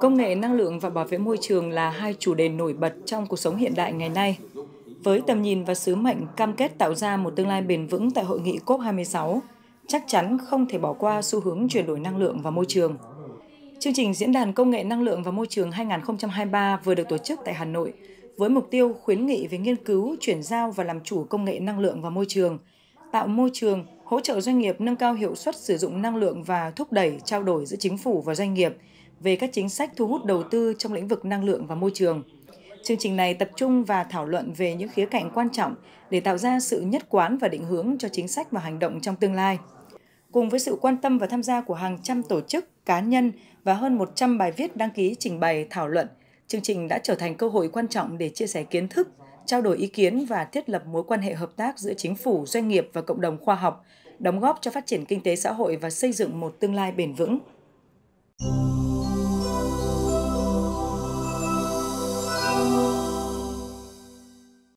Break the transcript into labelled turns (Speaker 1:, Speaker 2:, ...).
Speaker 1: Công nghệ năng lượng và bảo vệ môi trường là hai chủ đề nổi bật trong cuộc sống hiện đại ngày nay. Với tầm nhìn và sứ mệnh cam kết tạo ra một tương lai bền vững tại hội nghị COP26, chắc chắn không thể bỏ qua xu hướng chuyển đổi năng lượng và môi trường. Chương trình Diễn đàn Công nghệ Năng lượng và Môi trường 2023 vừa được tổ chức tại Hà Nội với mục tiêu khuyến nghị về nghiên cứu, chuyển giao và làm chủ công nghệ năng lượng và môi trường, tạo môi trường, hỗ trợ doanh nghiệp nâng cao hiệu suất sử dụng năng lượng và thúc đẩy trao đổi giữa chính phủ và doanh nghiệp về các chính sách thu hút đầu tư trong lĩnh vực năng lượng và môi trường. Chương trình này tập trung và thảo luận về những khía cạnh quan trọng để tạo ra sự nhất quán và định hướng cho chính sách và hành động trong tương lai. Cùng với sự quan tâm và tham gia của hàng trăm tổ chức, cá nhân và hơn 100 bài viết đăng ký trình bày thảo luận, chương trình đã trở thành cơ hội quan trọng để chia sẻ kiến thức, trao đổi ý kiến và thiết lập mối quan hệ hợp tác giữa chính phủ, doanh nghiệp và cộng đồng khoa học, đóng góp cho phát triển kinh tế xã hội và xây dựng một tương lai bền vững.